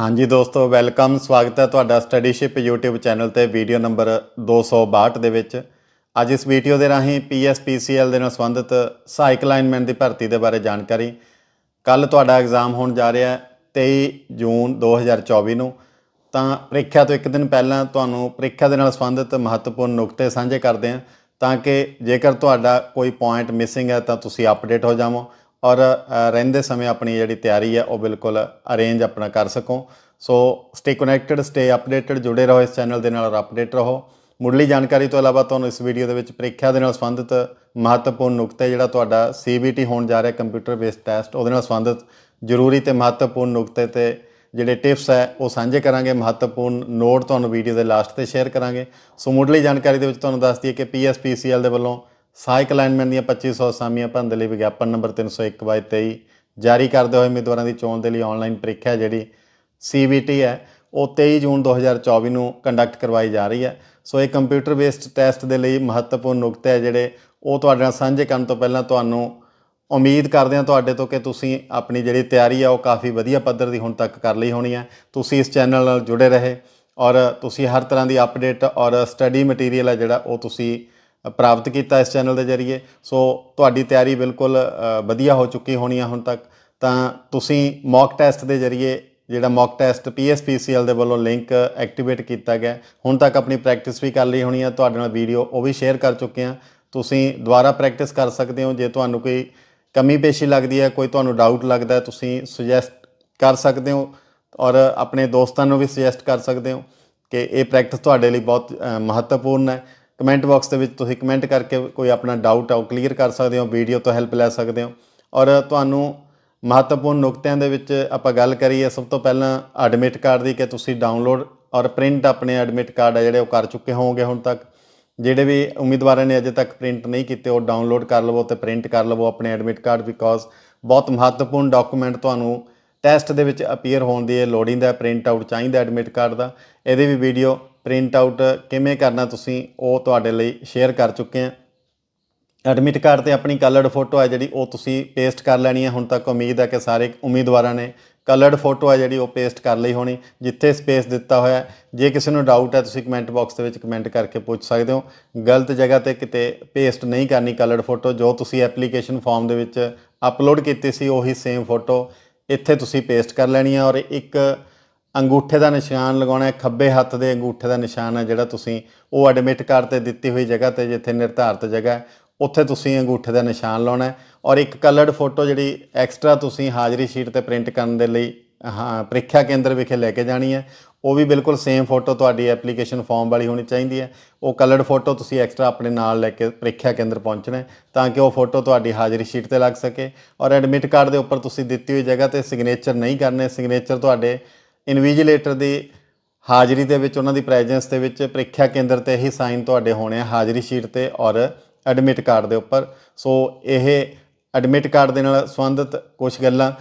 ਹਾਂਜੀ ਦੋਸਤੋ ਵੈਲਕਮ ਸਵਾਗਤ ਹੈ ਤੁਹਾਡਾ ਸਟੱਡੀਸ਼ਿਪ YouTube ਚੈਨਲ ਤੇ ਵੀਡੀਓ ਨੰਬਰ 262 ਦੇ ਵਿੱਚ ਅੱਜ ਇਸ ਵੀਡੀਓ ਦੇ ਰਾਹੀਂ PSPCL ਦੇ ਨਾਲ ਸੰਬੰਧਿਤ ਸਹਾਇਕ ਅਲਾਈਨਮੈਂਟ ਦੀ ਭਰਤੀ ਦੇ ਬਾਰੇ ਜਾਣਕਾਰੀ ਕੱਲ ਤੁਹਾਡਾ ਐਗਜ਼ਾਮ ਹੋਣ ਜਾ ਰਿਹਾ ਹੈ 23 ਜੂਨ 2024 ਨੂੰ ਤਾਂ ਪ੍ਰੀਖਿਆ ਤੋਂ ਇੱਕ ਦਿਨ ਪਹਿਲਾਂ ਤੁਹਾਨੂੰ ਪ੍ਰੀਖਿਆ ਦੇ ਨਾਲ ਸੰਬੰਧਿਤ ਮਹੱਤਵਪੂਰਨ ਨੁਕਤੇ ਸਾਂਝੇ ਕਰਦੇ ਹਾਂ ਤਾਂ ਕਿ ਜੇਕਰ ਤੁਹਾਡਾ ਕੋਈ ਪੁਆਇੰਟ ਮਿਸਿੰਗ ਹੈ ਤਾਂ ਤੁਸੀਂ ਅਪਡੇਟ ਹੋ ਜਾਵੋ ਔਰ ਰਹਿੰਦੇ ਸਮੇਂ ਆਪਣੀ ਜਿਹੜੀ ਤਿਆਰੀ ਹੈ ਉਹ ਬਿਲਕੁਲ ਅਰੇਂਜ ਆਪਣਾ ਕਰ ਸਕੋ so stay connected stay updated ਜੁੜੇ ਰਹੋ ਇਸ ਚੈਨਲ ਦੇ ਨਾਲ ਔਰ ਅਪਡੇਟ ਰਹੋ ਮੁੱਢਲੀ ਜਾਣਕਾਰੀ ਤੋਂ ਇਲਾਵਾ ਤੁਹਾਨੂੰ ਇਸ ਵੀਡੀਓ ਦੇ ਵਿੱਚ ਪ੍ਰੀਖਿਆ ਦੇ ਨਾਲ ਸੰਬੰਧਿਤ ਮਹੱਤਵਪੂਰਨ ਨੁਕਤੇ ਜਿਹੜਾ ਤੁਹਾਡਾ ਸੀਬੀਟੀ ਹੋਣ ਜਾ ਰਿਹਾ ਕੰਪਿਊਟਰ ਬੇਸਡ ਟੈਸਟ ਉਹਦੇ ਨਾਲ ਸੰਬੰਧਿਤ ਜ਼ਰੂਰੀ ਤੇ ਮਹੱਤਵਪੂਰਨ ਨੁਕਤੇ ਤੇ ਜਿਹੜੇ ਟਿਪਸ ਹੈ ਉਹ ਸਾਂਝੇ ਕਰਾਂਗੇ ਮਹੱਤਵਪੂਰਨ ਨੋਟ ਤੁਹਾਨੂੰ ਵੀਡੀਓ ਦੇ ਲਾਸਟ ਤੇ ਸ਼ੇਅਰ ਕਰਾਂਗੇ ਸੋ ਮੁੱਢਲੀ ਜਾਣਕਾਰੀ ਦੇ ਵਿੱਚ ਤੁਹਾਨੂੰ ਦੱਸ ਦਈਏ ਕਿ ਪੀਐਸਪੀਸੀਐਲ ਦੇ ਵੱਲੋਂ ਸਹਾਇਕ ਲਾਈਨਮੈਨ ਦੀਆਂ 2500 ਅਸਾਮੀਆਂ ਭਰਨ ਲਈ ਵਿਗਿਆਪਨ ਨੰਬਰ 301/23 ਜਾਰੀ ਕਰਦੇ ਹੋਏ ਉਮੀਦਵਾਰਾਂ ਦੀ ਚੋਣ ਦੇ ਲਈ ਆਨਲਾਈਨ ਪ੍ਰੀਖਿਆ ਜਿਹੜੀ CVT ਹੈ ਉਹ 23 ਜੂਨ 2024 ਨੂੰ ਕੰਡਕਟ ਕਰਵਾਈ ਜਾ ਰਹੀ ਹੈ ਸੋ ਇਹ ਕੰਪਿਊਟਰ ਬੇਸਡ ਟੈਸਟ ਦੇ ਲਈ ਮਹੱਤਵਪੂਰਨ ਨੁਕਤੇ ਹੈ ਜਿਹੜੇ ਉਹ ਤੁਹਾਡੇ ਨਾਲ ਸਾਂਝੇ ਕਰਨ ਤੋਂ ਪਹਿਲਾਂ ਤੁਹਾਨੂੰ ਉਮੀਦ ਕਰਦੇ ਹਾਂ ਤੁਹਾਡੇ ਤੋਂ ਕਿ ਤੁਸੀਂ ਆਪਣੀ ਜਿਹੜੀ ਤਿਆਰੀ ਆ ਉਹ ਕਾਫੀ ਵਧੀਆ ਪੱਧਰ ਦੀ ਹੁਣ ਤੱਕ ਕਰ ਲਈ ਹੋਣੀ ਹੈ ਤੁਸੀਂ ਇਸ ਚੈਨਲ ਨਾਲ ਜੁੜੇ ਰਹੇ ਔਰ ਤੁਸੀਂ ਹਰ ਤਰ੍ਹਾਂ ਦੀ ਅਪਡੇਟ ਔਰ ਸਟੱਡੀ ਮਟੀਰੀਅਲ ਹੈ ਜਿਹੜਾ ਉਹ ਤੁਸੀਂ ਪ੍ਰਾਪਤ ਕੀਤਾ ਇਸ ਚੈਨਲ ਦੇ ਜ਼ਰੀਏ ਸੋ ਤੁਹਾਡੀ ਤਿਆਰੀ ਬਿਲਕੁਲ ਵਧੀਆ ਹੋ ਚੁੱਕੀ ਹੋਣੀ ਆ ਹੁਣ ਤੱਕ ਤਾਂ ਤੁਸੀਂ ਮੌਕ ਟੈਸਟ ਦੇ ਜ਼ਰੀਏ ਜਿਹੜਾ ਮੌਕ ਟੈਸਟ ਪੀਐਸਪੀਸੀਐਲ ਦੇ ਵੱਲੋਂ ਲਿੰਕ ਐਕਟੀਵੇਟ ਕੀਤਾ ਗਿਆ ਹੁਣ ਤੱਕ ਆਪਣੀ ਪ੍ਰੈਕਟਿਸ ਵੀ ਕਰ ਲਈ ਹੋਣੀ ਆ ਤੁਹਾਡੇ ਨਾਲ ਵੀਡੀਓ ਉਹ ਵੀ ਸ਼ੇਅਰ ਕਰ ਚੁੱਕੇ ਆ ਤੁਸੀਂ ਦੁਬਾਰਾ ਪ੍ਰੈਕਟਿਸ ਕਰ ਸਕਦੇ ਹੋ ਜੇ ਤੁਹਾਨੂੰ ਕੋਈ ਕਮੀ ਪੇਸ਼ੀ ਲੱਗਦੀ ਹੈ ਕੋਈ ਤੁਹਾਨੂੰ ਡਾਊਟ ਲੱਗਦਾ ਤੁਸੀਂ ਸੁਜੈਸਟ ਕਰ ਸਕਦੇ ਹੋ ਔਰ ਆਪਣੇ ਦੋਸਤਾਂ ਨੂੰ ਵੀ ਸੁਜੈਸਟ ਕਰ ਸਕਦੇ ਹੋ ਕਿ ਇਹ ਪ੍ਰੈਕਟਿਸ ਤੁਹਾਡੇ ਲਈ ਬਹੁਤ ਮਹੱਤਵਪੂਰਨ ਹੈ ਕਮੈਂਟ ਬਾਕਸ ਦੇ ਵਿੱਚ ਤੁਸੀਂ ਕਮੈਂਟ ਕਰਕੇ ਕੋਈ ਆਪਣਾ ਡਾਊਟ ਉਹ ਕਲੀਅਰ ਕਰ ਸਕਦੇ ਹੋ ਵੀਡੀਓ ਤੋਂ ਹੈਲਪ ਲੈ ਸਕਦੇ ਹੋ ਔਰ ਤੁਹਾਨੂੰ ਮਹੱਤਵਪੂਰਨ ਨੁਕਤਿਆਂ ਦੇ ਵਿੱਚ ਆਪਾਂ ਗੱਲ ਕਰੀਏ ਸਭ ਤੋਂ ਪਹਿਲਾਂ ਐਡਮਿਟ ਕਾਰਡ ਦੀ ਕਿ ਤੁਸੀਂ ਡਾਊਨਲੋਡ ਔਰ ਪ੍ਰਿੰਟ ਆਪਣੇ ਐਡਮਿਟ ਕਾਰਡ ਆ ਜਿਹੜੇ ਉਹ ਕਰ ਚੁੱਕੇ ਹੋਵੋਗੇ ਹੁਣ ਤੱਕ ਜਿਹੜੇ ਵੀ ਉਮੀਦਵਾਰਾਂ ਨੇ ਅਜੇ ਤੱਕ ਪ੍ਰਿੰਟ ਨਹੀਂ ਕੀਤੇ ਉਹ ਡਾਊਨਲੋਡ ਕਰ ਲਵੋ ਤੇ ਪ੍ਰਿੰਟ ਕਰ ਲਵੋ ਆਪਣੇ ਐਡਮਿਟ ਕਾਰਡ ਬਿਕੋਜ਼ ਬਹੁਤ ਮਹੱਤਵਪੂਰਨ ਡਾਕੂਮੈਂਟ ਤੁਹਾਨੂੰ ਟੈਸਟ ਦੇ ਵਿੱਚ ਅਪੀਅਰ ਹੋਣ ਦੀ ਹੈ ਲੋੜਿੰਦਾ ਪ੍ਰਿੰਟ ਆਊਟ ਚਾਹੀਦਾ ਐਡਮਿਟ ਕਾਰਡ ਦਾ ਇਹਦੇ ਵੀ ਵੀਡੀਓ ਪ੍ਰਿੰਟ ਆਊਟ ਕਿਵੇਂ ਕਰਨਾ ਤੁਸੀਂ ਉਹ ਤੁਹਾਡੇ ਲਈ ਸ਼ੇਅਰ ਕਰ ਚੁੱਕੇ ਹਾਂ ਐਡਮਿਟ ਕਾਰਡ ਤੇ ਆਪਣੀ ਕਲਰਡ ਫੋਟੋ ਹੈ ਜਿਹੜੀ ਉਹ ਤੁਸੀਂ ਪੇਸਟ ਕਰ ਲੈਣੀ ਹੈ ਹੁਣ ਤੱਕ ਉਮੀਦ ਹੈ ਕਿ ਸਾਰੇ ਉਮੀਦਵਾਰਾਂ ਨੇ ਕਲਰਡ ਫੋਟੋ ਹੈ ਜਿਹੜੀ ਉਹ ਪੇਸਟ ਕਰ ਲਈ ਹੋਣੀ ਜਿੱਥੇ ਸਪੇਸ ਦਿੱਤਾ ਹੋਇਆ ਜੇ ਕਿਸੇ ਨੂੰ ਡਾਊਟ ਹੈ ਤੁਸੀਂ ਕਮੈਂਟ ਬਾਕਸ ਦੇ ਵਿੱਚ ਕਮੈਂਟ ਕਰਕੇ ਪੁੱਛ ਸਕਦੇ ਹੋ ਗਲਤ ਜਗ੍ਹਾ ਤੇ ਕਿਤੇ ਪੇਸਟ ਨਹੀਂ ਕਰਨੀ ਕਲਰਡ ਫੋਟੋ ਜੋ ਤੁਸੀਂ ਐਪਲੀਕੇਸ਼ਨ ਫਾਰਮ ਦੇ ਵਿੱਚ ਅਪਲੋਡ ਕੀਤੀ ਸੀ ਉਹੀ ਸੇਮ ਫੋਟੋ ਇੱਥੇ ਤੁਸੀਂ ਪੇਸਟ ਕਰ ਲੈਣੀ ਹੈ ਔਰ ਇੱਕ ਅੰਗੂਠੇ ਦਾ ਨਿਸ਼ਾਨ ਲਗਾਉਣਾ ਹੈ ਖੱਬੇ ਹੱਥ ਦੇ ਅੰਗੂਠੇ ਦਾ ਨਿਸ਼ਾਨ ਹੈ ਜਿਹੜਾ ਤੁਸੀਂ ਉਹ ਐਡਮਿਟ ਕਾਰਡ ਤੇ ਦਿੱਤੀ ਹੋਈ ਜਗ੍ਹਾ ਤੇ ਜਿੱਥੇ ਨਿਰਧਾਰਤ ਜਗ੍ਹਾ ਹੈ ਉੱਥੇ ਤੁਸੀਂ ਅੰਗੂਠੇ ਦਾ ਨਿਸ਼ਾਨ ਲਾਉਣਾ ਹੈ ਔਰ ਇੱਕ ਕਲਰਡ ਫੋਟੋ ਜਿਹੜੀ ਐਕਸਟਰਾ ਤੁਸੀਂ ਹਾਜ਼ਰੀ ਸ਼ੀਟ ਤੇ ਪ੍ਰਿੰਟ ਕਰਨ ਦੇ ਲਈ ਹਾਂ ਪ੍ਰੀਖਿਆ ਕੇਂਦਰ ਵਿਖੇ ਲੈ ਕੇ ਜਾਣੀ ਹੈ ਉਹ ਵੀ ਬਿਲਕੁਲ ਸੇਮ ਫੋਟੋ ਤੁਹਾਡੀ ਐਪਲੀਕੇਸ਼ਨ ਫਾਰਮ ਵਾਲੀ ਹੋਣੀ ਚਾਹੀਦੀ ਹੈ ਉਹ ਕਲਰਡ ਫੋਟੋ ਤੁਸੀਂ ਐਕਸਟਰਾ ਆਪਣੇ ਨਾਲ ਲੈ ਕੇ ਪ੍ਰੀਖਿਆ ਕੇਂਦਰ ਪਹੁੰਚਣਾ ਤਾਂ ਕਿ ਉਹ ਫੋਟੋ ਤੁਹਾਡੀ ਹਾਜ਼ਰੀ ਸ਼ੀਟ ਤੇ ਲੱਗ ਸਕੇ ਔਰ ਐਡਮਿਟ ਕਾਰਡ ਦੇ ਉੱਪਰ ਤੁਸੀਂ ਦਿੱਤੀ ਹੋਈ ਜਗ੍ਹਾ ਤੇ ਸਿਗਨੇਚਰ ਨਹੀਂ ਕਰਨੇ ਸਿਗਨੇਚਰ ਤੁਹਾਡੇ ਇਨਵਿਜੀਲੇਟਰ ਦੀ ਹਾਜ਼ਰੀ ਦੇ ਵਿੱਚ ਉਹਨਾਂ ਦੀ ਪ੍ਰੈਜੈਂਸ ਦੇ ਵਿੱਚ ਪ੍ਰੀਖਿਆ ਕੇਂਦਰ ਤੇ ਹੀ ਸਾਈਨ ਤੁਹਾਡੇ ਹੋਣੇ ਆ ਹਾਜ਼ਰੀ ਸ਼ੀਟ ਤੇ ਔਰ ਐਡਮਿਟ ਕਾਰਡ ਦੇ ਉੱਪਰ ਸੋ ਇਹ ਐਡਮਿਟ ਕਾਰਡ ਦੇ ਨਾਲ ਸੰਬੰਧਿਤ ਕੁਝ ਗੱਲਾਂ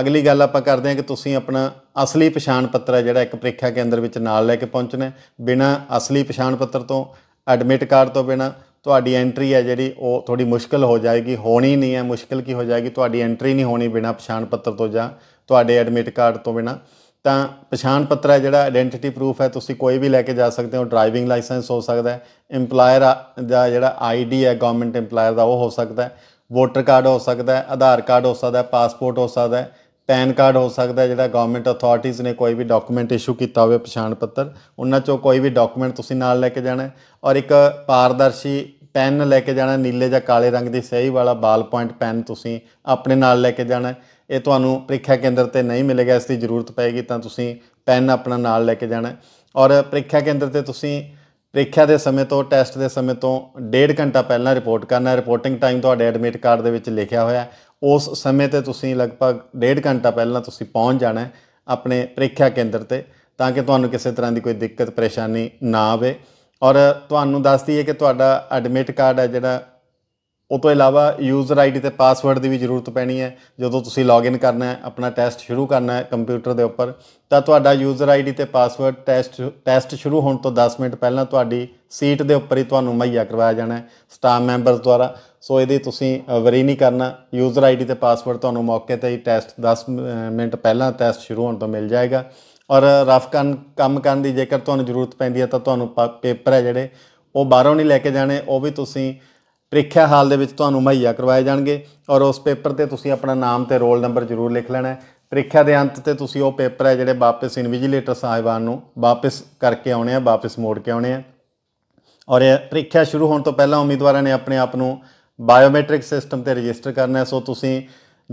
ਅਗਲੀ ਗੱਲ ਆਪਾਂ ਕਰਦੇ ਹਾਂ ਕਿ ਤੁਸੀਂ ਆਪਣਾ ਅਸਲੀ ਪਛਾਣ ਪੱਤਰ ਹੈ ਜਿਹੜਾ ਇੱਕ ਪ੍ਰੀਖਿਆ ਕੇਂਦਰ ਵਿੱਚ ਨਾਲ ਲੈ ਕੇ ਪਹੁੰਚਣਾ ਬਿਨਾ ਅਸਲੀ ਪਛਾਣ ਪੱਤਰ ਤੋਂ ਐਡਮਿਟ ਕਾਰਡ ਤੋਂ ਬਿਨਾ ਤੁਹਾਡੀ ਐਂਟਰੀ ਹੈ ਜਿਹੜੀ ਉਹ ਥੋੜੀ ਮੁਸ਼ਕਲ ਹੋ ਜਾਏਗੀ ਹੋਣੀ ਨਹੀਂ ਹੈ ਮੁਸ਼ਕਲ ਕੀ ਹੋ ਜਾਏਗੀ ਤੁਹਾਡੀ ਐਂਟਰੀ ਨਹੀਂ ਹੋਣੀ ਬਿਨਾ ਪਛਾਣ ਪੱਤਰ ਤੋਂ ਜਾਂ ਤੁਹਾਡੇ ਐਡਮਿਟ ਕਾਰਡ ਤੋਂ ਬਿਨਾ ਤਾਂ ਪਛਾਣ ਪੱਤਰ ਹੈ ਜਿਹੜਾ ਆਇਡੈਂਟੀਟੀ ਪ੍ਰੂਫ ਹੈ ਤੁਸੀਂ ਕੋਈ ਵੀ ਲੈ ਕੇ ਜਾ ਸਕਦੇ ਹੋ ਡਰਾਈਵਿੰਗ ਲਾਇਸੈਂਸ ਹੋ ਸਕਦਾ ਹੈ EMPLOYER ਦਾ ਜਿਹੜਾ ਆਈਡੀ ਹੈ ਗਵਰਨਮੈਂਟ EMPLOYER ਦਾ ਉਹ ਹੋ ਸਕਦਾ ਹੈ ਵੋਟਰ ਕਾਰਡ ਹੋ ਸਕਦਾ ਹੈ ਆਧਾਰ ਕਾਰਡ ਹੋ ਸਕਦਾ ਹੈ ਪਾਸਪੋਰਟ ਹੋ ਸਕਦਾ ਹੈ ਪੈਨ ਕਾਰਡ ਹੋ ਸਕਦਾ ਹੈ ਜਿਹੜਾ ਗਵਰਨਮੈਂਟ ਅਥਾਰਟੀਆਂ ਨੇ ਕੋਈ ਵੀ ਡਾਕੂਮੈਂਟ ਇਸ਼ੂ ਕੀਤਾ ਹੋਵੇ ਪਛਾਣ ਪੱਤਰ ਉਹਨਾਂ ਚੋਂ ਕੋਈ ਵੀ ਡਾਕੂਮੈਂਟ ਤੁਸੀਂ ਨਾਲ ਲੈ ਕੇ ਜਾਣਾ ਹੈ ਔਰ ਇੱਕ ਪਾਰਦਰਸ਼ੀ ਪੈਨ ਲੈ ਕੇ ਜਾਣਾ ਨੀਲੇ ਜਾਂ ਕਾਲੇ ਰੰਗ ਦੀ ਸਹੀ ਵਾਲਾ ਬਾਲ ਪੁਆਇੰਟ ਪੈਨ ਤੁਸੀਂ ਆਪਣੇ ਨਾਲ ਲੈ ਕੇ ਜਾਣਾ ਇਹ ਤੁਹਾਨੂੰ ਪ੍ਰੀਖਿਆ ਕੇਂਦਰ ਤੇ ਨਹੀਂ ਮਿਲੇਗਾ ਇਸ ਦੀ ਜ਼ਰੂਰਤ ਪੈਗੀ ਤਾਂ ਤੁਸੀਂ ਪੈਨ ਆਪਣਾ ਨਾਲ ਲੈ ਕੇ ਜਾਣਾ ਔਰ ਪ੍ਰੀਖਿਆ ਕੇਂਦਰ ਤੇ ਤੁਸੀਂ ਪ੍ਰੀਖਿਆ ਦੇ ਸਮੇਂ ਤੋਂ ਟੈਸਟ ਦੇ ਸਮੇਂ ਤੋਂ ਡੇਢ ਘੰਟਾ ਪਹਿਲਾਂ ਰਿਪੋਰਟ ਕਰਨਾ ਰਿਪੋਰਟਿੰਗ ਟਾਈਮ ਤੁਹਾਡੇ ਐਡਮਿਟ ਕਾਰਡ ਦੇ ਵਿੱਚ ਲਿਖਿਆ ਹੋਇਆ ਉਸ ਸਮੇਂ ਤੇ ਤੁਸੀਂ ਲਗਭਗ ਡੇਢ ਘੰਟਾ ਪਹਿਲਾਂ ਤੁਸੀਂ ਪਹੁੰਚ ਜਾਣਾ ਆਪਣੇ ਪ੍ਰੀਖਿਆ ਕੇਂਦਰ ਤੇ ਤਾਂ ਕਿ ਤੁਹਾਨੂੰ ਕਿਸੇ ਤਰ੍ਹਾਂ ਦੀ ਕੋਈ ਦਿੱਕਤ ਪਰੇਸ਼ਾਨੀ ਨਾ ਆਵੇ ਔਰ ਤੁਹਾਨੂੰ ਦੱਸ ਦਈਏ ਕਿ ਤੁਹਾਡਾ ਐਡਮਿਟ ਕਾਰਡ ਹੈ ਜਿਹੜਾ ਉਹ ਤੋਂ ਇਲਾਵਾ ਯੂਜ਼ਰ ਆਈਡੀ ਤੇ ਪਾਸਵਰਡ ਦੀ ਵੀ ਜ਼ਰੂਰਤ ਪੈਣੀ ਹੈ ਜਦੋਂ ਤੁਸੀਂ ਲੌਗਇਨ ਕਰਨਾ ਹੈ ਆਪਣਾ ਟੈਸਟ ਸ਼ੁਰੂ ਕਰਨਾ ਹੈ ਕੰਪਿਊਟਰ ਦੇ ਉੱਪਰ ਤਾਂ ਤੁਹਾਡਾ ਯੂਜ਼ਰ ਆਈਡੀ ਤੇ ਪਾਸਵਰਡ ਟੈਸਟ ਟੈਸਟ ਸ਼ੁਰੂ ਹੋਣ ਤੋਂ 10 ਮਿੰਟ ਪਹਿਲਾਂ ਤੁਹਾਡੀ ਸੀਟ ਦੇ ਉੱਪਰ ਹੀ ਤੁਹਾਨੂੰ ਮਈਆ ਕਰਵਾਇਆ ਜਾਣਾ ਹੈ ਸਟਾਫ ਮੈਂਬਰਸ ਦੁਆਰਾ ਸੋ ਇਹਦੇ ਤੁਸੀਂ ਵਰੀ ਨਹੀਂ ਕਰਨਾ ਯੂਜ਼ਰ ਆਈਡੀ ਤੇ ਪਾਸਵਰਡ ਤੁਹਾਨੂੰ ਮੌਕੇ ਤੇ ਹੀ ਟੈਸਟ 10 ਮਿੰਟ ਪਹਿਲਾਂ ਟੈਸਟ ਸ਼ੁਰੂ ਹੋਣ ਤੋਂ ਮਿਲ ਜਾਏਗਾ ਔਰ ਰਫ ਕੰਮ ਕਰਨ ਦੀ ਜੇਕਰ ਤੁਹਾਨੂੰ ਜ਼ਰੂਰਤ ਪੈਂਦੀ ਹੈ ਤਾਂ ਤੁਹਾਨੂੰ ਪੇਪਰ ਹੈ ਜਿਹੜੇ ਉਹ ਬਾਹਰੋਂ ਨਹੀਂ ਲੈ ਕੇ ਜਾਣੇ ਉਹ ਵੀ ਤੁਸੀਂ ਪ੍ਰੀਖਿਆ ਹਾਲ ਦੇ ਵਿੱਚ ਤੁਹਾਨੂੰ ਮਹਈਆ ਕਰਵਾਏ ਜਾਣਗੇ ਔਰ ਉਸ ਪੇਪਰ ਤੇ ਤੁਸੀਂ ਆਪਣਾ ਨਾਮ ਤੇ ਰੋਲ ਨੰਬਰ ਜ਼ਰੂਰ ਲਿਖ ਲੈਣਾ ਹੈ ਪ੍ਰੀਖਿਆ ਦੇ ਅੰਤ ਤੇ ਤੁਸੀਂ ਉਹ ਪੇਪਰ ਹੈ ਜਿਹੜੇ ਵਾਪਸ ਇਨਵਿਜੀਲੇਟਰ ਸਾਹਿਬਾਨ ਨੂੰ ਵਾਪਸ ਕਰਕੇ ਆਉਣੇ ਆ ਵਾਪਸ ਮੋੜ ਕੇ ਆਉਣੇ ਆ ਔਰ ਇਹ ਪ੍ਰੀਖਿਆ ਸ਼ੁਰੂ ਹੋਣ ਤੋਂ ਪਹਿਲਾਂ ਉਮੀਦਵਾਰਾਂ ਨੇ ਆਪਣੇ ਆਪ ਨੂੰ ਬਾਇਓਮੈਟ੍ਰਿਕ ਸਿਸਟਮ ਤੇ ਰਜਿਸਟਰ ਕਰਨਾ ਹੈ ਸੋ ਤੁਸੀਂ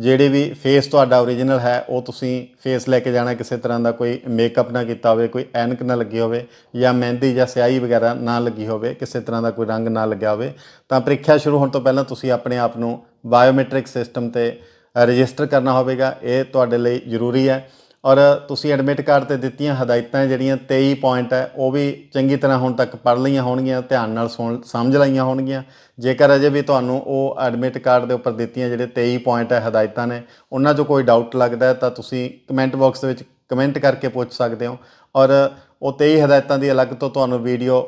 ਜਿਹੜੇ ਵੀ ਫੇਸ ਤੁਹਾਡਾ origignal ਹੈ ਉਹ ਤੁਸੀਂ ਫੇਸ ਲੈ ਕੇ ਜਾਣਾ ਕਿਸੇ ਤਰ੍ਹਾਂ ਦਾ ਕੋਈ ਮੇਕਅਪ ਨਾ ਕੀਤਾ ਹੋਵੇ ਕੋਈ ਐਨਕ ਨਾ ਲੱਗੀ ਹੋਵੇ ਜਾਂ ਮਹਿੰਦੀ ਜਾਂ ਸਿਆਹੀ ਵਗੈਰਾ ਨਾ ਲੱਗੀ ਹੋਵੇ ਕਿਸੇ ਤਰ੍ਹਾਂ ਦਾ ਕੋਈ ਰੰਗ ਨਾ ਲੱਗਿਆ ਹੋਵੇ ਤਾਂ ਪ੍ਰੀਖਿਆ ਸ਼ੁਰੂ ਹੋਣ ਤੋਂ ਪਹਿਲਾਂ ਤੁਸੀਂ ਆਪਣੇ ਆਪ ਨੂੰ ਬਾਇਓਮੈਟ੍ਰਿਕ ਸਿਸਟਮ ਤੇ ਰਜਿਸਟਰ ਕਰਨਾ ਹੋਵੇਗਾ ਇਹ ਤੁਹਾਡੇ ਲਈ ਜ਼ਰੂਰੀ ਹੈ ਔਰ ਤੁਸੀਂ ਐਡਮਿਟ ਕਾਰਡ ਤੇ ਦਿੱਤੀਆਂ ਹਦਾਇਤਾਂ ਜਿਹੜੀਆਂ 23 ਪੁਆਇੰਟ ਹੈ ਉਹ ਵੀ ਚੰਗੀ ਤਰ੍ਹਾਂ ਹੁਣ ਤੱਕ ਪੜ ਲਈਆਂ ਹੋਣਗੀਆਂ ਧਿਆਨ ਨਾਲ ਸੁਣ ਸਮਝ ਲਈਆਂ ਹੋਣਗੀਆਂ ਜੇਕਰ ਅਜੇ ਵੀ ਤੁਹਾਨੂੰ ਉਹ ਐਡਮਿਟ ਕਾਰਡ ਦੇ ਉੱਪਰ ਦਿੱਤੀਆਂ ਜਿਹੜੇ 23 ਪੁਆਇੰਟ ਹੈ ਹਦਾਇਤਾਂ ਨੇ ਉਹਨਾਂ 'ਚ ਕੋਈ ਡਾਊਟ ਲੱਗਦਾ ਤਾਂ ਤੁਸੀਂ ਕਮੈਂਟ ਬਾਕਸ ਦੇ ਵਿੱਚ ਕਮੈਂਟ ਕਰਕੇ ਪੁੱਛ ਸਕਦੇ ਹੋ ਔਰ ਉਹ 23 ਹਦਾਇਤਾਂ ਦੀ ਅਲੱਗ ਤੋਂ ਤੁਹਾਨੂੰ ਵੀਡੀਓ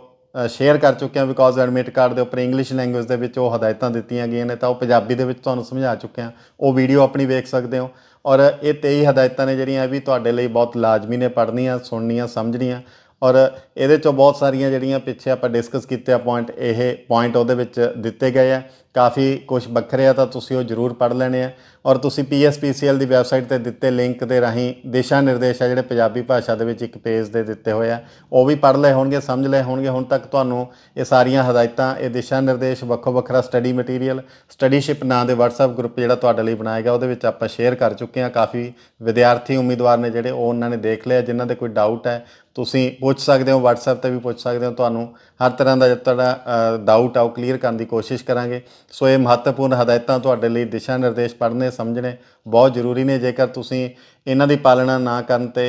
ਸ਼ੇਅਰ ਕਰ ਚੁੱਕੇ ਹਾਂ ਬਿਕੋਜ਼ ਐਡਮਿਟ ਕਾਰਡ ਦੇ ਉੱਪਰ ਇੰਗਲਿਸ਼ ਲੈਂਗੁਏਜ ਦੇ ਵਿੱਚ ਉਹ ਹਦਾਇਤਾਂ ਦਿੱਤੀਆਂ ਗਈਆਂ ਨੇ ਤਾਂ ਉਹ ਪੰਜਾਬੀ ਦੇ ਵਿੱਚ ਤੁਹਾਨੂੰ ਸਮਝਾ ਚੁੱਕੇ ਹਾਂ ਉਹ ਵੀਡੀਓ ਆਪਣੀ ਵੇਖ ਸਕਦੇ ਹੋ ਔਰ ਇਹ 23 ਹਦਾਇਤਾਂ ਨੇ ਜਿਹੜੀਆਂ ਇਹ ਵੀ ਤੁਹਾਡੇ ਲਈ ਬਹੁਤ ਲਾਜ਼ਮੀ ਨੇ ਪੜ੍ਹਨੀਆਂ ਸੁਣਨੀਆਂ ਸਮਝਣੀਆਂ ਔਰ ਇਹਦੇ ਚੋਂ ਬਹੁਤ ਸਾਰੀਆਂ ਜਿਹੜੀਆਂ ਪਿੱਛੇ ਆਪਾਂ ਡਿਸਕਸ ਕੀਤੇ ਆ ਪੁਆਇੰਟ ਇਹ ਪੁਆਇੰਟ ਉਹਦੇ ਵਿੱਚ ਦਿੱਤੇ ਗਏ ਆ ਕਾਫੀ ਕੁਝ ਵੱਖਰੇ ਆ ਤਾਂ ਤੁਸੀਂ ਉਹ ਜ਼ਰੂਰ ਪੜ੍ਹ ਲੈਣੇ ਆ ਔਰ ਤੁਸੀਂ ਪੀਐਸਪੀਸੀਐਲ ਦੀ ਵੈਬਸਾਈਟ ਤੇ ਦਿੱਤੇ ਲਿੰਕ ਦੇ ਰਾਹੀਂ ਦਿਸ਼ਾ ਨਿਰਦੇਸ਼ ਆ ਜਿਹੜੇ ਪੰਜਾਬੀ ਭਾਸ਼ਾ ਦੇ ਵਿੱਚ ਇੱਕ ਪੇਜ ਦੇ ਦਿੱਤੇ ਹੋਏ ਆ ਉਹ ਵੀ ਪੜ੍ਹ ਲੈ ਹੋਣਗੇ ਸਮਝ ਲੈ ਹੋਣਗੇ ਹੁਣ ਤੱਕ ਤੁਹਾਨੂੰ ਇਹ ਸਾਰੀਆਂ ਹਦਾਇਤਾਂ ਇਹ ਦਿਸ਼ਾ ਨਿਰਦੇਸ਼ ਵੱਖੋ ਵੱਖਰਾ ਸਟੱਡੀ ਮਟੀਰੀਅਲ ਸਟੱਡੀਸ਼ਿਪ ਨਾਂ ਦੇ WhatsApp ਗਰੁੱਪ ਜਿਹੜਾ ਤੁਹਾਡੇ ਲਈ ਬਣਾਏਗਾ ਉਹਦੇ ਵਿੱਚ ਆਪਾਂ ਸ਼ੇਅਰ ਕਰ ਚੁੱਕੇ ਆ ਕਾਫੀ ਵਿਦਿਆਰਥੀ ਉਮੀਦਵਾਰ ਨੇ ਜਿਹੜੇ ਉਹ ਉਹਨਾਂ ਨੇ ਦੇਖ ਲਿਆ ਜਿਨ੍ਹਾਂ ਦੇ ਕੋਈ ਡਾਊਟ ਹੈ ਤੁਸੀਂ ਪੁੱਛ ਸਕਦੇ ਹੋ WhatsApp ਤੇ ਵੀ ਪੁੱਛ ਸਕਦੇ ਹੋ ਤੁਹਾਨੂੰ ਹਰ ਤਰ੍ਹਾਂ ਦਾ ਜਿਹੜਾ ਡਾਊਟ ਆਉ ਕਲੀਅਰ ਕਰਨ ਦੀ ਕੋਸ਼ਿਸ਼ ਕਰਾਂਗੇ ਸੋ ਇਹ ਮਹੱਤਵਪੂਰਨ ਹਦਾਇਤਾਂ ਤੁਹਾਡੇ ਲਈ ਦਿਸ਼ਾ ਨਿਰਦੇਸ਼ ਪੜ੍ਹਨੇ ਸਮਝਣੇ ਬਹੁਤ ਜ਼ਰੂਰੀ ਨੇ ਜੇਕਰ ਤੁਸੀਂ ਇਹਨਾਂ ਦੀ ਪਾਲਣਾ ਨਾ ਕਰਨ ਤੇ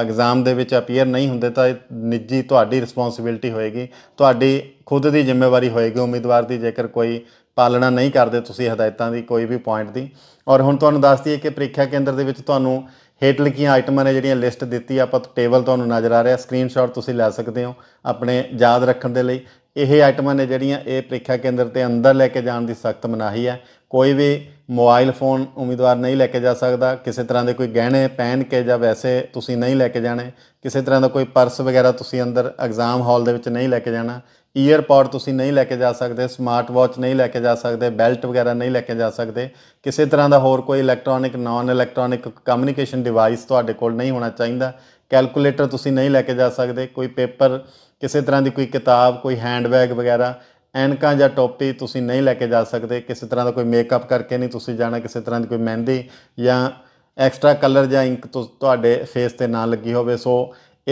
ਐਗਜ਼ਾਮ ਦੇ ਵਿੱਚ ਅਪੀਅਰ ਨਹੀਂ ਹੁੰਦੇ ਤਾਂ ਨਿੱਜੀ ਤੁਹਾਡੀ ਰਿਸਪੌਂਸਿਬਿਲਟੀ ਹੋਏਗੀ ਤੁਹਾਡੀ ਖੁਦ ਦੀ ਜ਼ਿੰਮੇਵਾਰੀ ਹੋਏਗੀ ਉਮੀਦਵਾਰ ਦੀ ਜੇਕਰ ਕੋਈ ਪਾਲਣਾ ਨਹੀਂ ਕਰਦੇ ਤੁਸੀਂ ਹਦਾਇਤਾਂ ਦੀ ਕੋਈ ਵੀ ਪੁਆਇੰਟ ਦੀ ਔਰ ਹੁਣ ਤੁਹਾਨੂੰ ਦੱਸ ਦਈਏ ਕਿ ਪ੍ਰੀਖਿਆ ਕੇਂਦਰ ਦੇ ਵਿੱਚ ਤੁਹਾਨੂੰ ਹੇਠ ਲਿਖੀਆਂ ਆਈਟਮਾਂ ਨੇ ਜਿਹੜੀਆਂ ਲਿਸਟ ਦਿੱਤੀ ਆਪਾਂ ਟੇਬਲ ਤੁਹਾਨੂੰ ਨਜ਼ਰ ਆ ਰਿਹਾ ਸਕਰੀਨਸ਼ਾਟ ਤੁਸੀਂ ਲੈ ਸਕਦੇ ਹੋ ਆਪਣੇ ਯਾਦ ਰੱਖਣ ਦੇ ਲਈ ਇਹ ਆਈਟਮਾਂ ਨੇ ਜਿਹੜੀਆਂ ਇਹ ਪ੍ਰੀਖਿਆ ਕੇਂਦਰ ਤੇ ਅੰਦਰ ਲੈ ਕੇ ਜਾਣ ਦੀ ਸਖਤ ਮਨਾਹੀ ਹੈ ਕੋਈ ਵੀ ਮੋਬਾਈਲ ਫੋਨ ਉਮੀਦਵਾਰ ਨਹੀਂ ਲੈ ਕੇ ਜਾ ਸਕਦਾ ਕਿਸੇ ਤਰ੍ਹਾਂ ਦੇ ਕੋਈ ਗਹਿਣੇ ਪਹਿਨ ਕੇ ਜਾਂ ਵੈਸੇ ਤੁਸੀਂ ਨਹੀਂ ਲੈ ਕੇ ਜਾਣੇ ਕਿਸੇ ਤਰ੍ਹਾਂ ਦਾ ਕੋਈ ਪਰਸ ਵਗੈਰਾ ਤੁਸੀਂ ਅੰਦਰ ਐਗਜ਼ਾਮ ਹਾਲ ਦੇ ਵਿੱਚ ਨਹੀਂ ਲੈ ਕੇ ਜਾਣਾ ਈਅਰਪੋਡ ਤੁਸੀਂ ਨਹੀਂ ਲੈ ਕੇ ਜਾ ਸਕਦੇ ਸਮਾਰਟ ਵਾਚ ਨਹੀਂ ਲੈ ਕੇ ਜਾ ਸਕਦੇ ਬੈਲਟ ਵਗੈਰਾ ਨਹੀਂ ਲੈ ਕੇ ਜਾ ਸਕਦੇ ਕਿਸੇ ਤਰ੍ਹਾਂ ਦਾ ਹੋਰ ਕੋਈ electronic non electronic communication device ਤੁਹਾਡੇ ਕੋਲ ਨਹੀਂ ਹੋਣਾ ਚਾਹੀਦਾ ਕੈਲਕੂਲੇਟਰ ਤੁਸੀਂ ਨਹੀਂ ਲੈ ਕੇ ਜਾ ਸਕਦੇ ਕੋਈ ਪੇਪਰ ਕਿਸੇ ਤਰ੍ਹਾਂ ਦੀ ਕੋਈ ਕਿਤਾਬ ਕੋਈ ਹੈਂਡਬੈਗ ਵਗੈਰਾ ਐਨਕਾਂ ਜਾਂ ਟੋਪੀ ਤੁਸੀਂ ਨਹੀਂ ਲੈ ਕੇ ਜਾ ਸਕਦੇ ਕਿਸੇ ਤਰ੍ਹਾਂ ਦਾ ਕੋਈ ਮੇਕਅਪ ਕਰਕੇ ਨਹੀਂ ਤੁਸੀਂ ਜਾਣਾ ਕਿਸੇ ਤਰ੍ਹਾਂ ਦੀ ਕੋਈ ਮਹਿੰਦੀ ਜਾਂ ਐਕਸਟਰਾ ਕਲਰ ਜਾਂ ਇੰਕ ਤੁਹਾਡੇ ਫੇਸ ਤੇ ਨਾ ਲੱਗੀ ਹੋਵੇ ਸੋ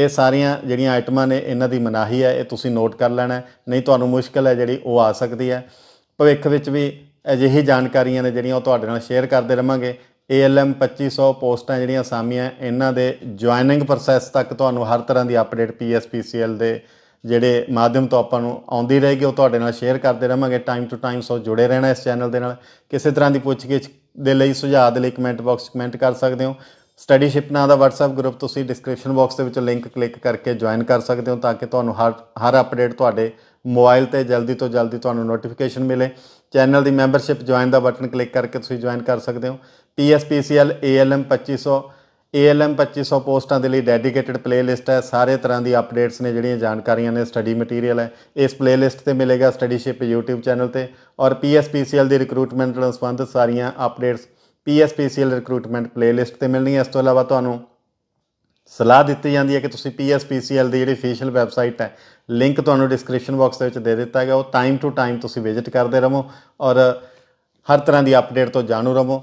ਇਹ ਸਾਰੀਆਂ ਜਿਹੜੀਆਂ ਆਈਟਮਾਂ ਨੇ ਇਹਨਾਂ ਦੀ ਮਨਾਹੀ ਹੈ ਇਹ ਤੁਸੀਂ ਨੋਟ ਕਰ ਲੈਣਾ ਨਹੀਂ ਤੁਹਾਨੂੰ ਮੁਸ਼ਕਲ ਹੈ ਜਿਹੜੀ ਉਹ ਆ ਸਕਦੀ ਹੈ ਭਵਿੱਖ ਵਿੱਚ ਵੀ ਅਜਿਹੀ ਜਾਣਕਾਰੀਆਂ ਨੇ ਜਿਹੜੀਆਂ ਉਹ ਤੁਹਾਡੇ ਨਾਲ ਸ਼ੇਅਰ ਕਰਦੇ ਰਵਾਂਗੇ ALM 2500 ਪੋਸਟਾਂ ਜਿਹੜੀਆਂ ਸਾਮੀਆਂ ਇਹਨਾਂ ਦੇ ਜੁਆਇਨਿੰਗ ਪ੍ਰੋਸੈਸ ਤੱਕ ਤੁਹਾਨੂੰ ਹਰ ਤਰ੍ਹਾਂ ਦੀ ਅਪਡੇਟ PSPCL ਦੇ ਜਿਹੜੇ ਮਾਧਿਅਮ ਤੋਂ ਆਪਾਂ ਨੂੰ ਆਉਂਦੀ ਰਹੇਗੀ ਉਹ ਤੁਹਾਡੇ ਨਾਲ ਸ਼ੇਅਰ ਕਰਦੇ ਰਵਾਂਗੇ ਟਾਈਮ ਟੂ ਟਾਈਮ ਸੋ ਜੁੜੇ ਰਹਿਣਾ ਇਸ ਚੈਨਲ ਦੇ ਨਾਲ ਕਿਸੇ ਤਰ੍ਹਾਂ ਦੀ ਪੁੱਛਗਿੱਛ ਦੇ ਲਈ ਸੁਝਾਅ ਦੇ ਲਈ ਕਮੈਂਟ ਬਾਕਸ ਕਮੈਂਟ ਕਰ ਸਕਦੇ ਹੋ ਸਟੱਡੀਸ਼ਿਪ ਨਾਂ ਦਾ WhatsApp ਗਰੁੱਪ ਤੁਸੀਂ ਡਿਸਕ੍ਰਿਪਸ਼ਨ ਬਾਕਸ ਦੇ ਵਿੱਚ ਲਿੰਕ ਕਲਿੱਕ ਕਰਕੇ ਜੁਆਇਨ ਕਰ ਸਕਦੇ ਹੋ ਤਾਂ ਕਿ ਤੁਹਾਨੂੰ ਹਰ ਹਰ ਅਪਡੇਟ ਤੁਹਾਡੇ ਮੋਬਾਈਲ ਤੇ ਜਲਦੀ ਤੋਂ ਜਲਦੀ ਤੁਹਾਨੂੰ ਨੋਟੀਫਿਕੇਸ਼ਨ ਮਿਲੇ ਚੈਨਲ ਦੀ ਮੈਂਬਰਸ਼ਿਪ ਜੁਆਇਨ ਦਾ ਬਟਨ ਕਲਿੱਕ ਕਰਕੇ ਤੁਸੀਂ ਜੁਆਇਨ ਕਰ ਸਕਦੇ ਹੋ PSPCL ALM 2500 ALM 2500 ਪੋਸਟਾਂ ਦੇ ਲਈ ਡੈਡੀਕੇਟਿਡ ਪਲੇਲਿਸਟ ਹੈ ਸਾਰੇ ਤਰ੍ਹਾਂ ਦੀ ਅਪਡੇਟਸ ਨੇ ਜਿਹੜੀਆਂ ਜਾਣਕਾਰੀਆਂ ਨੇ ਸਟੱਡੀ ਮਟੀਰੀਅਲ ਹੈ ਇਸ ਪਲੇਲਿਸਟ ਤੇ ਮਿਲੇਗਾ ਸਟੱਡੀਸ਼ਿਪ YouTube ਚੈਨਲ ਤੇ ਔਰ PSPCL ਦੀ ਰਿਕਰੂਟਮੈਂਟ ਨਾਲ ਸੰਬੰਧਿਤ ਸਾਰੀਆਂ ਅਪਡੇਟਸ PSPCL ਰਿਕਰੂਟਮੈਂਟ ਪਲੇਲਿਸਟ ਤੇ ਮਿਲਣੀ ਹੈ ਇਸ ਤੋਂ ਇਲਾਵਾ ਤੁਹਾਨੂੰ ਸਲਾਹ ਦਿੱਤੀ ਜਾਂਦੀ ਹੈ ਕਿ ਤੁਸੀਂ PSPCL ਦੀ ਜਿਹੜੀ ਅਫੀਸ਼ੀਅਲ ਵੈਬਸਾਈਟ ਹੈ ਲਿੰਕ ਤੁਹਾਨੂੰ ਡਿਸਕ੍ਰਿਪਸ਼ਨ ਬਾਕਸ ਦੇ ਵਿੱਚ ਦੇ ਦਿੱਤਾ ਗਿਆ ਉਹ ਟਾਈਮ ਟੂ ਟਾਈਮ ਤੁਸੀਂ ਵਿਜ਼ਿਟ ਕਰਦੇ ਰਹੋ ਔਰ ਹਰ ਤਰ੍ਹਾਂ ਦੀ ਅਪਡੇਟ ਤੋਂ ਜਾਣੂ ਰਹੋ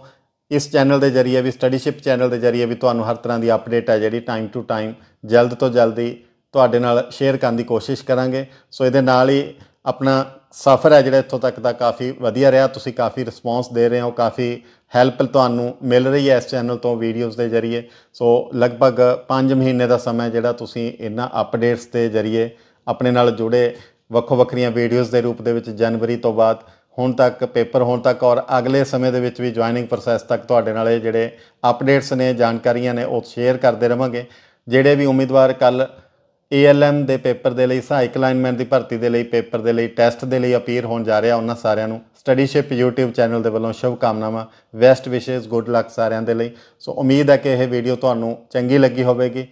ਇਸ ਚੈਨਲ ਦੇ ਜਰੀਏ ਵੀ ਸਟੱਡੀਸ਼ਿਪ ਚੈਨਲ ਦੇ ਜਰੀਏ ਵੀ ਤੁਹਾਨੂੰ ਹਰ ਤਰ੍ਹਾਂ ਦੀ ਅਪਡੇਟ ਹੈ ਜਿਹੜੀ ਟਾਈਮ ਟੂ ਟਾਈਮ ਜਲਦ ਤੋਂ ਜਲਦੀ ਤੁਹਾਡੇ ਨਾਲ ਸ਼ੇਅਰ ਕਰਨ ਦੀ ਕੋਸ਼ਿਸ਼ ਕਰਾਂਗੇ ਸੋ ਇਹਦੇ ਨਾਲ ਹੀ ਆਪਣਾ ਸਫ਼ਰ ਹੈ ਜਿਹੜਾ ਇੱਥੋਂ ਤੱਕ ਦਾ ਕਾਫੀ ਵਧੀਆ ਰਿਹਾ ਤੁਸੀਂ ਕਾਫੀ ਰਿਸਪੌਂਸ ਦੇ ਰਹੇ ਹੋ ਕਾਫੀ ਹੈਲਪ ਤੁਹਾਨੂੰ ਮਿਲ ਰਹੀ ਹੈ ਇਸ ਚੈਨਲ ਤੋਂ ਵੀਡੀਓਜ਼ ਦੇ ਜ਼ਰੀਏ ਸੋ ਲਗਭਗ 5 ਮਹੀਨੇ ਦਾ ਸਮਾਂ ਜਿਹੜਾ ਤੁਸੀਂ ਇਹਨਾਂ ਅਪਡੇਟਸ ਦੇ ਜ਼ਰੀਏ ਆਪਣੇ ਨਾਲ ਜੁੜੇ ਵੱਖੋ ਵੱਖਰੀਆਂ ਵੀਡੀਓਜ਼ ਦੇ ਰੂਪ ਦੇ ਵਿੱਚ ਜਨਵਰੀ ਤੋਂ ਬਾਅਦ ਹੁਣ ਤੱਕ ਪੇਪਰ ਹੋਣ ਤੱਕ ਔਰ ਅਗਲੇ ਸਮੇਂ ਦੇ ਵਿੱਚ ਵੀ ਜੁਆਇਨਿੰਗ ਪ੍ਰੋਸੈਸ ਤੱਕ ਤੁਹਾਡੇ ਨਾਲ ਇਹ ਜਿਹੜੇ ਅਪਡੇਟਸ ਨੇ ਜਾਣਕਾਰੀਆਂ ਨੇ ਉਹ ਸ਼ੇਅਰ ਕਰਦੇ ਰਵਾਂਗੇ ਜਿਹੜੇ ਵੀ ਉਮੀਦਵਾਰ ਕੱਲ ALM ਦੇ ਪੇਪਰ ਦੇ ਲਈ ਸਹਾਇਕ ਅਲਾਈਨਮੈਂਟ ਦੀ ਭਰਤੀ ਦੇ ਲਈ ਪੇਪਰ ਦੇ ਲਈ ਟੈਸਟ ਦੇ ਲਈ ਅਪੀਅਰ ਹੋਣ ਜਾ ਰਿਹਾ ਉਹਨਾਂ ਸਾਰਿਆਂ ਨੂੰ ਸਟੱਡੀ ਸ਼ਿਪ YouTube ਚੈਨਲ ਦੇ ਵੱਲੋਂ ਸ਼ੁਭ ਕਾਮਨਾਵਾਂ ਵੈਸਟ ਵਿਸ਼ੇਸ ਗੁੱਡ ਲੱਕ ਸਾਰਿਆਂ ਦੇ ਲਈ ਸੋ ਉਮੀਦ ਹੈ ਕਿ ਇਹ ਵੀਡੀਓ ਤੁਹਾਨੂੰ ਚੰਗੀ ਲੱਗੀ ਹੋਵੇਗੀ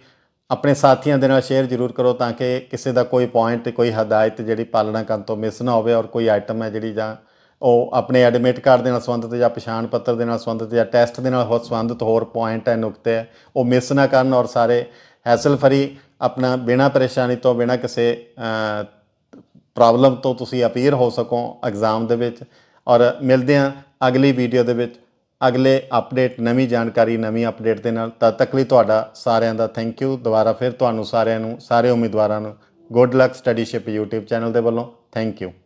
ਆਪਣੇ ਸਾਥੀਆਂ ਦੇ ਨਾਲ ਸ਼ੇਅਰ ਜ਼ਰੂਰ ਕਰੋ ਤਾਂ ਕਿ ਕਿਸੇ ਦਾ ਕੋਈ ਪੁਆਇੰਟ ਕੋਈ ਹਦਾਇਤ ਜਿਹੜੀ ਪਾਲਣਾ ਕਰਨ ਤੋਂ ਮਿਸ ਨਾ ਹੋਵੇ ਔਰ ਕੋਈ ਆਈਟਮ ਹੈ ਜਿਹੜੀ ਜਾਂ ਉਹ ਆਪਣੇ ਐਡਮਿਟ ਕਾਰਡ ਦੇ ਨਾਲ ਸੰਬੰਧਿਤ ਜਾਂ ਪਛਾਣ ਪੱਤਰ ਦੇ ਨਾਲ ਸੰਬੰਧਿਤ ਜਾਂ ਟੈਸਟ ਦੇ ਨਾਲ ਸੰਬੰਧਿਤ ਹੋਰ ਪੁਆਇੰਟ ਹੈ ਨੁਕਤੇ ਹੈ ਉਹ ਮਿਸ ਨਾ ਕਰਨ ਔਰ ਸਾਰੇ ਹੈਸਲ ਫਰੀ ਆਪਣਾ ਬਿਨਾ ਪਰੇਸ਼ਾਨੀ ਤੋਂ ਬਿਨਾ ਕਿਸੇ ਪ੍ਰੋਬਲਮ ਤੋਂ ਤੁਸੀਂ ਅਪੀਅਰ ਹੋ ਸਕੋ ਐਗਜ਼ਾਮ ਦੇ ਵਿੱਚ ਔਰ ਮਿਲਦੇ ਆਂ ਅਗਲੀ ਵੀਡੀਓ ਦੇ ਵਿੱਚ ਅਗਲੇ ਅਪਡੇਟ ਨਵੀਂ ਜਾਣਕਾਰੀ ਨਵੀਂ ਅਪਡੇਟ ਦੇ ਨਾਲ ਤਦ ਤੱਕ ਲਈ ਤੁਹਾਡਾ ਸਾਰਿਆਂ ਦਾ ਥੈਂਕ ਯੂ ਦੁਬਾਰਾ ਫਿਰ ਤੁਹਾਨੂੰ ਸਾਰਿਆਂ ਨੂੰ ਸਾਰੇ ਉਮੀਦਵਾਰਾਂ ਨੂੰ good luck Studyship YouTube channel ਦੇ ਵੱਲੋਂ ਥੈਂਕ ਯੂ